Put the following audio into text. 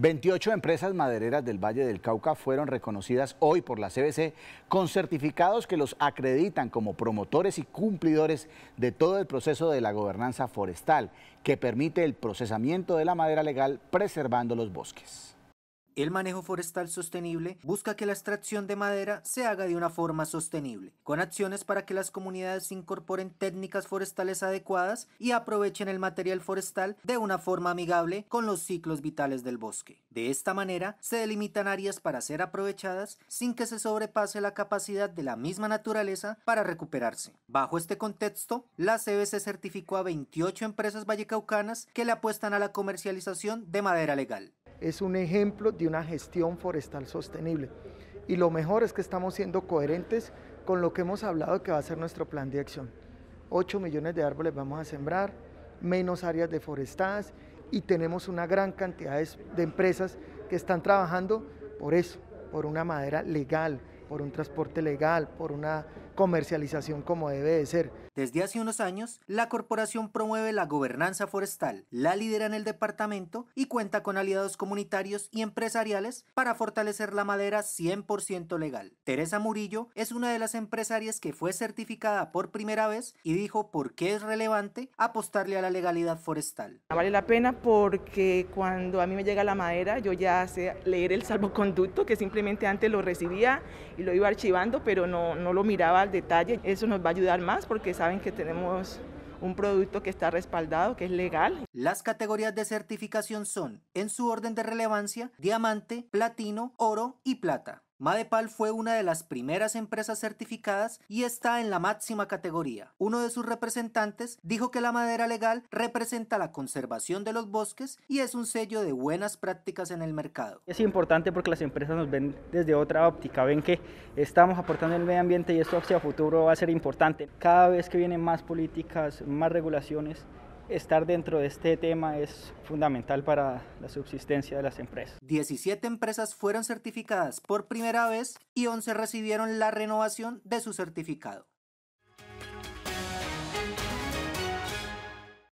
28 empresas madereras del Valle del Cauca fueron reconocidas hoy por la CBC con certificados que los acreditan como promotores y cumplidores de todo el proceso de la gobernanza forestal, que permite el procesamiento de la madera legal preservando los bosques. El manejo forestal sostenible busca que la extracción de madera se haga de una forma sostenible, con acciones para que las comunidades incorporen técnicas forestales adecuadas y aprovechen el material forestal de una forma amigable con los ciclos vitales del bosque. De esta manera, se delimitan áreas para ser aprovechadas sin que se sobrepase la capacidad de la misma naturaleza para recuperarse. Bajo este contexto, la CBC certificó a 28 empresas vallecaucanas que le apuestan a la comercialización de madera legal es un ejemplo de una gestión forestal sostenible. Y lo mejor es que estamos siendo coherentes con lo que hemos hablado que va a ser nuestro plan de acción. 8 millones de árboles vamos a sembrar, menos áreas deforestadas y tenemos una gran cantidad de, de empresas que están trabajando por eso, por una madera legal, por un transporte legal, por una comercialización como debe de ser. Desde hace unos años, la corporación promueve la gobernanza forestal, la lidera en el departamento y cuenta con aliados comunitarios y empresariales para fortalecer la madera 100% legal. Teresa Murillo es una de las empresarias que fue certificada por primera vez y dijo por qué es relevante apostarle a la legalidad forestal. Ah, vale la pena porque cuando a mí me llega la madera, yo ya sé leer el salvoconducto que simplemente antes lo recibía y lo iba archivando, pero no, no lo miraba detalle. Eso nos va a ayudar más porque saben que tenemos un producto que está respaldado, que es legal. Las categorías de certificación son, en su orden de relevancia, diamante, platino, oro y plata. Madepal fue una de las primeras empresas certificadas y está en la máxima categoría. Uno de sus representantes dijo que la madera legal representa la conservación de los bosques y es un sello de buenas prácticas en el mercado. Es importante porque las empresas nos ven desde otra óptica, ven que estamos aportando el medio ambiente y esto hacia futuro va a ser importante. Cada vez que vienen más políticas, más regulaciones, estar dentro de este tema es fundamental para la subsistencia de las empresas. 17 empresas fueron certificadas por primera vez y 11 recibieron la renovación de su certificado.